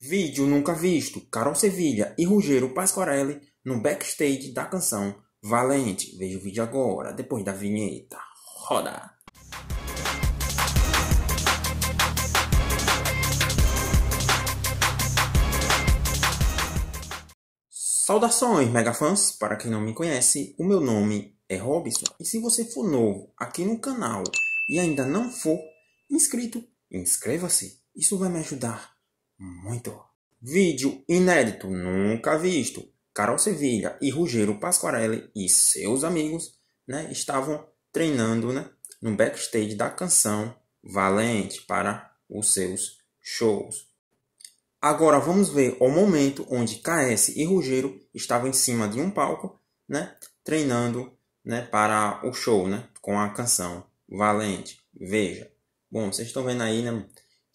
Vídeo nunca visto, Carol Sevilha e Rogério Pasquarelli no backstage da canção Valente. Veja o vídeo agora, depois da vinheta. Roda! Saudações, megafãs! Para quem não me conhece, o meu nome é Robson. E se você for novo aqui no canal e ainda não for inscrito, inscreva-se. Isso vai me ajudar muito. Vídeo inédito nunca visto. Carol Sevilha e Rugero Pasquarelli e seus amigos né, estavam treinando né, no backstage da canção Valente para os seus shows. Agora vamos ver o momento onde KS e Rugero estavam em cima de um palco, né, treinando né, para o show, né, com a canção Valente. Veja. Bom, vocês estão vendo aí, né?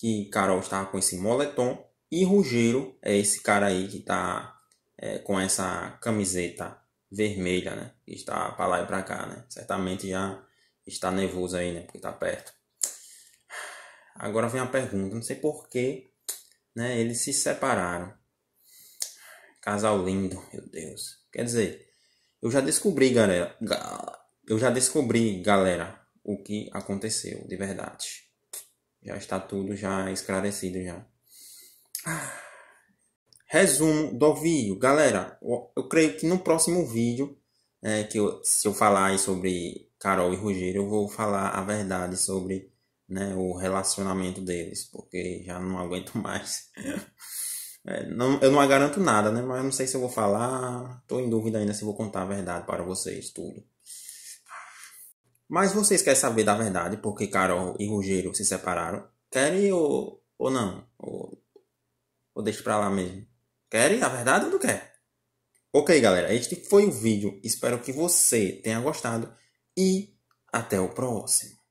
que Carol estava com esse moletom. E Rugeiro é esse cara aí que está é, com essa camiseta vermelha, né? Que está para lá e para cá, né? Certamente já está nervoso aí, né? Porque está perto. Agora vem a pergunta, não sei por que, né? Eles se separaram. Casal lindo, meu Deus. Quer dizer, eu já descobri, galera. Eu já descobri, galera, o que aconteceu de verdade. Já está tudo já esclarecido já. Resumo do vídeo, galera. Eu creio que no próximo vídeo, é, que eu, se eu falar sobre Carol e Rogério, eu vou falar a verdade sobre né, o relacionamento deles, porque já não aguento mais. É, não, eu não garanto nada, né? Mas não sei se eu vou falar. Tô em dúvida ainda se vou contar a verdade para vocês, tudo. Mas vocês querem saber da verdade porque Carol e Rogério se separaram? Querem ou, ou não? Ou, ou deixa pra lá mesmo? Querem a verdade ou não quer? Ok, galera, este foi o vídeo. Espero que você tenha gostado e até o próximo.